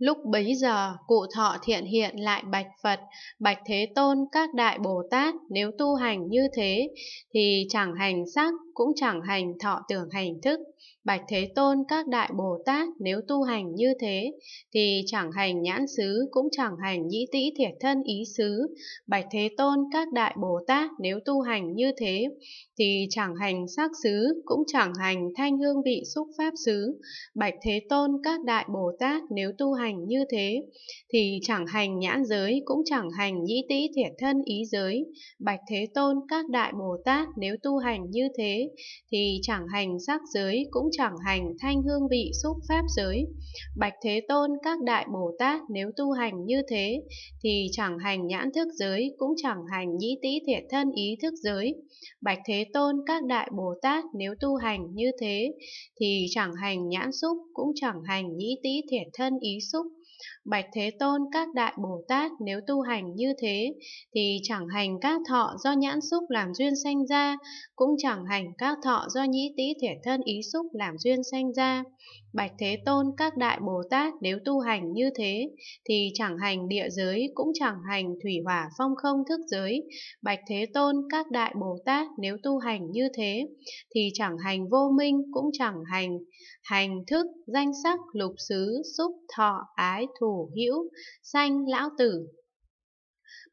Lúc bấy giờ, cụ thọ thiện hiện lại bạch Phật, bạch Thế Tôn các đại Bồ Tát nếu tu hành như thế thì chẳng hành sắc cũng chẳng hành thọ tưởng hành thức, Bạch Thế Tôn các đại Bồ Tát nếu tu hành như thế, thì chẳng hành nhãn xứ cũng chẳng hành nhĩ tĩ thiệt thân ý xứ. Bạch Thế Tôn các đại Bồ Tát nếu tu hành như thế, thì chẳng hành sắc xứ cũng chẳng hành thanh hương vị xúc pháp xứ. Bạch Thế Tôn các đại Bồ Tát nếu tu hành như thế, thì chẳng hành nhãn giới cũng chẳng hành nhĩ tĩ thiệt thân ý giới. Bạch Thế Tôn các đại Bồ Tát nếu tu hành như thế, thì chẳng hành sắc giới cũng chẳng hành thanh hương vị xúc pháp giới. Bạch Thế Tôn các đại Bồ Tát nếu tu hành như thế, thì chẳng hành nhãn thức giới, cũng chẳng hành nhĩ tĩ thiệt thân ý thức giới. Bạch Thế Tôn các đại Bồ Tát nếu tu hành như thế, thì chẳng hành nhãn xúc, cũng chẳng hành nhĩ tĩ thiệt thân ý xúc. Bạch Thế Tôn các đại Bồ Tát nếu tu hành như thế thì chẳng hành các thọ do nhãn xúc làm duyên sanh ra, cũng chẳng hành các thọ do nhĩ tĩ thể thân ý xúc làm duyên sanh ra. Bạch Thế Tôn các đại Bồ Tát nếu tu hành như thế thì chẳng hành địa giới cũng chẳng hành thủy hỏa phong không thức giới. Bạch Thế Tôn các đại Bồ Tát nếu tu hành như thế thì chẳng hành vô minh cũng chẳng hành hành thức danh sắc lục xứ xúc thọ ái thủ hữu sanh lão tử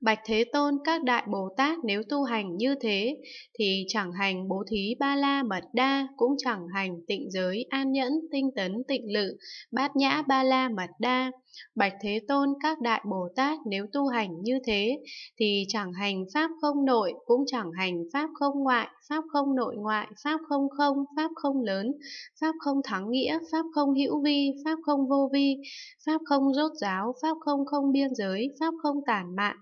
Bạch Thế Tôn các đại Bồ Tát nếu tu hành như thế, thì chẳng hành bố thí ba la mật đa, cũng chẳng hành tịnh giới, an nhẫn, tinh tấn, tịnh lự, bát nhã ba la mật đa. Bạch Thế Tôn các đại Bồ Tát nếu tu hành như thế, thì chẳng hành pháp không nội, cũng chẳng hành pháp không ngoại, pháp không nội ngoại, pháp không không, pháp không lớn, pháp không thắng nghĩa, pháp không hữu vi, pháp không vô vi, pháp không rốt giáo pháp không không biên giới, pháp không tản mạn,